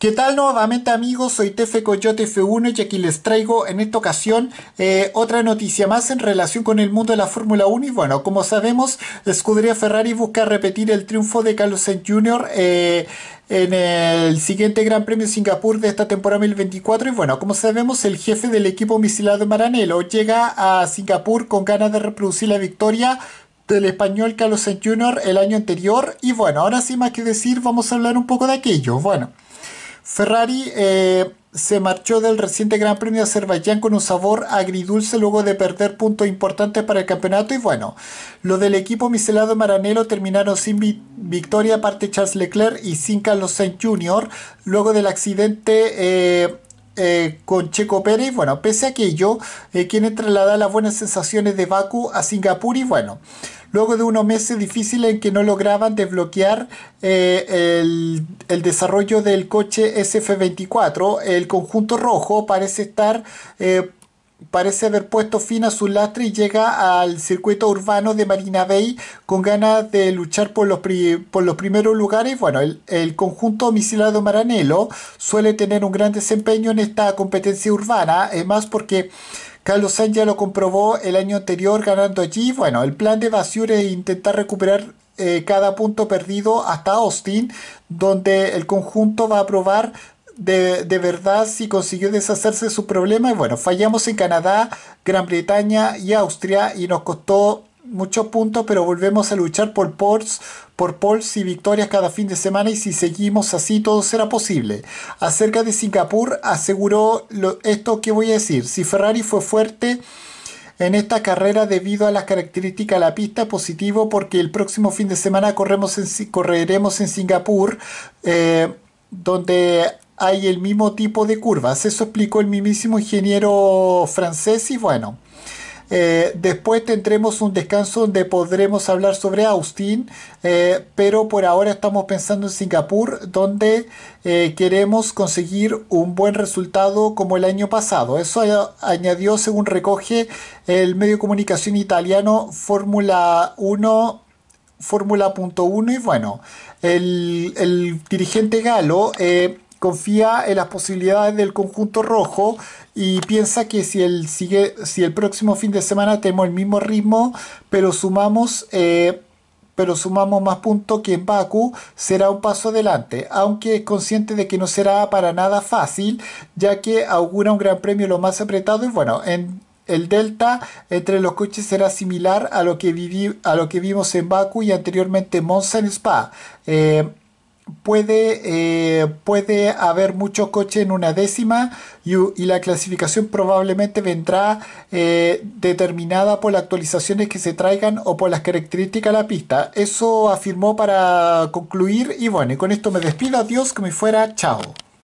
¿Qué tal nuevamente amigos? Soy Tefe Coyote F1 y aquí les traigo en esta ocasión eh, otra noticia más en relación con el mundo de la Fórmula 1 y bueno, como sabemos, Escudería Ferrari busca repetir el triunfo de Carlos Sainz Jr. Eh, en el siguiente Gran Premio Singapur de esta temporada 2024. Y bueno, como sabemos, el jefe del equipo misilado Maranello llega a Singapur con ganas de reproducir la victoria del español Carlos Sainz Jr. el año anterior. Y bueno, ahora sin más que decir, vamos a hablar un poco de aquello. Bueno. Ferrari eh, se marchó del reciente Gran Premio de Azerbaiyán con un sabor agridulce luego de perder puntos importantes para el campeonato y bueno, los del equipo miselado Maranello terminaron sin victoria aparte Charles Leclerc y sin Carlos Sainz Jr. luego del accidente eh, eh, con Checo Pérez. Bueno, pese a aquello, quien quienes las buenas sensaciones de Baku a Singapur y bueno, luego de unos meses difíciles en que no lograban desbloquear eh, el, desarrollo del coche SF24, el conjunto rojo parece estar... Eh, parece haber puesto fin a su lastre y llega al circuito urbano de Marina Bay con ganas de luchar por los, por los primeros lugares. Bueno, el, conjunto misilado maranelo suele tener un gran desempeño en esta competencia urbana, Es eh, más porque Carlos Sainz ya lo comprobó el año anterior ganando allí. Bueno, el plan de evasión es intentar recuperar eh, cada punto perdido hasta Austin, donde el conjunto va a probar de, de, verdad si consiguió deshacerse de su problema. Y bueno, fallamos en Canadá, Gran Bretaña y Austria y nos costó muchos puntos, pero volvemos a luchar por Ports... por y victorias cada fin de semana y si seguimos así todo será posible. Acerca de Singapur aseguró esto que voy a decir. Si Ferrari fue fuerte en esta carrera debido a las características de la pista positivo porque el próximo fin de semana corremos en, correremos en Singapur eh, donde hay el mismo tipo de curvas. Eso explicó el mismísimo ingeniero francés y bueno. Eh, después tendremos un descanso donde podremos hablar sobre Austin, eh, pero por ahora estamos pensando en Singapur, donde eh, queremos conseguir un buen resultado como el año pasado. Eso añadió, según recoge el medio de comunicación italiano Fórmula 1. Fórmula.1 y bueno, el, dirigente galo confía en las posibilidades del conjunto rojo y piensa que si el, sigue, si el próximo fin de semana tenemos el mismo ritmo, pero sumamos... Eh, pero sumamos más puntos que en Baku, será un paso adelante, aunque es consciente de que no será para nada fácil, ya que augura un gran premio lo más apretado y bueno, en el delta entre los coches será similar a lo que, a lo que vimos en Baku y anteriormente Monza en Spa. Eh, eh, puede, haber muchos coches en una décima y, la clasificación probablemente vendrá eh, determinada por las actualizaciones que se traigan o por las características de la pista. Eso afirmó para concluir y bueno, con esto me despido, adiós, como fuera, chao.